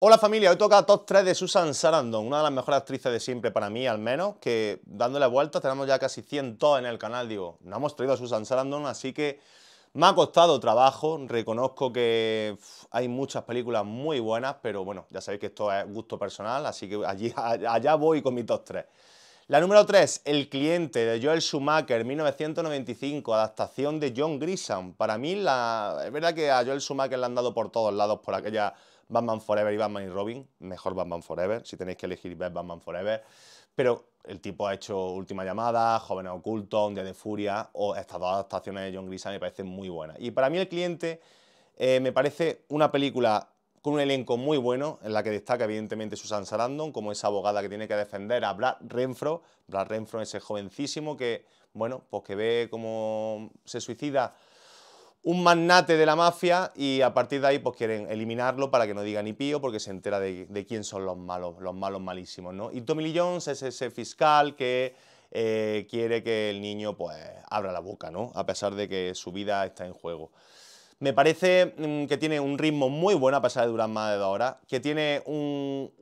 Hola familia, hoy toca top 3 de Susan Sarandon, una de las mejores actrices de siempre para mí al menos, que dándole vueltas tenemos ya casi 100 en el canal, digo, no hemos traído a Susan Sarandon, así que me ha costado trabajo, reconozco que hay muchas películas muy buenas, pero bueno, ya sabéis que esto es gusto personal, así que allí, allá voy con mi top 3. La número 3, El cliente de Joel Schumacher, 1995, adaptación de John Grisham. Para mí, la, es verdad que a Joel Schumacher le han dado por todos lados por aquella Batman Forever y Batman y Robin, mejor Batman Forever, si tenéis que elegir ver Batman Forever, pero el tipo ha hecho Última Llamada, Jóvenes oculto, Un Día de Furia, o estas dos adaptaciones de John Grisham me parecen muy buenas. Y para mí El Cliente eh, me parece una película con un elenco muy bueno, en la que destaca evidentemente Susan Sarandon, como esa abogada que tiene que defender a Brad Renfro, Brad Renfro es ese jovencísimo que, bueno, pues que ve cómo se suicida un magnate de la mafia y a partir de ahí pues quieren eliminarlo para que no diga ni pío porque se entera de, quién son los malos, los malos malísimos, ¿no? Y Tommy Lee Jones es ese fiscal que eh, quiere que el niño pues abra la boca, ¿no? A pesar de que su vida está en juego. Me parece mm, que tiene un ritmo muy bueno a pesar de durar más de dos horas, que tiene un,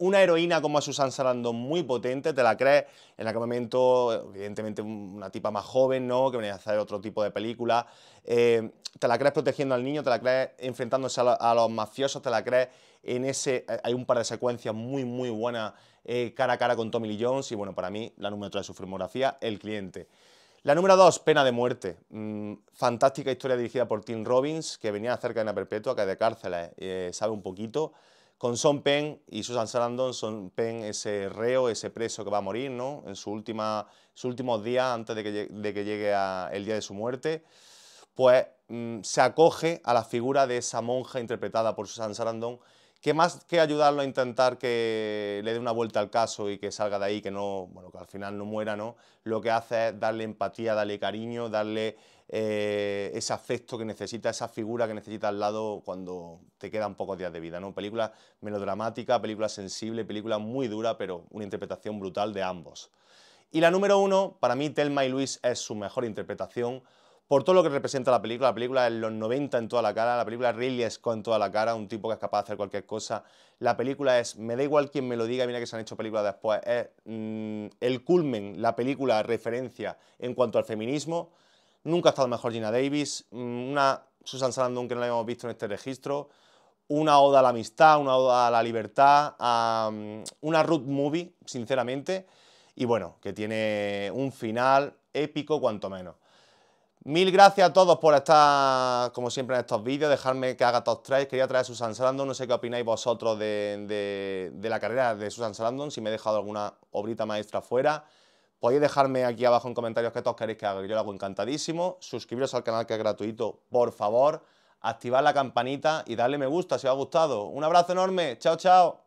una heroína como a Susan Sarandon muy potente, te la crees, en aquel momento, evidentemente una tipa más joven, ¿no? Que venía a hacer otro tipo de película, eh, te la crees protegiendo al niño, te la crees enfrentándose a, los mafiosos, te la crees en ese, eh, hay un par de secuencias muy, muy buenas eh, cara a cara con Tommy Lee Jones y bueno, para mí la número 3 de su filmografía, El cliente. La número dos, Pena de muerte. Mm, fantástica historia dirigida por Tim Robbins, que venía acerca de una perpetua, que de cárceles sabe un poquito con Son Pen y Susan Sarandon, Son Penn ese reo, ese preso que va a morir, ¿no? En su última, sus últimos días antes de que, llegue el día de su muerte, pues mm, se acoge a la figura de esa monja interpretada por Susan Sarandon que más que ayudarlo a intentar que le dé una vuelta al caso y que salga de ahí, que no, que al final no muera, ¿no? Lo que hace es darle empatía, darle cariño, darle eh, ese afecto que necesita, esa figura que necesita al lado cuando te quedan pocos días de vida, ¿no? Película melodramática, película sensible, película muy dura, pero una interpretación brutal de ambos. Y la número uno, para mí, Telma y Luis es su mejor interpretación por todo lo que representa la película, la película es los 90 en toda la cara, la película really Scott en toda la cara, un tipo que es capaz de hacer cualquier cosa. La película es, me da igual quien me lo diga, mira que se han hecho películas después, es mm, el culmen, la película referencia en cuanto al feminismo. Nunca ha estado mejor Gina Davis, mm, una Susan Sarandon que no la habíamos visto en este registro, una oda a la amistad, una oda a la libertad, a, una root movie, sinceramente, y bueno, que tiene un final épico cuanto menos. Mil gracias a todos por estar, como siempre, en estos vídeos, dejarme que haga top 3. Quería traer a Susan Sarandon, no sé qué opináis vosotros de, la carrera de Susan Sarandon, si me he dejado alguna obrita maestra fuera. Podéis dejarme aquí abajo en comentarios qué todos queréis que haga, yo lo hago encantadísimo. Suscribiros al canal que es gratuito, por favor. Activad la campanita y darle me gusta si os ha gustado. Un abrazo enorme, chao, chao.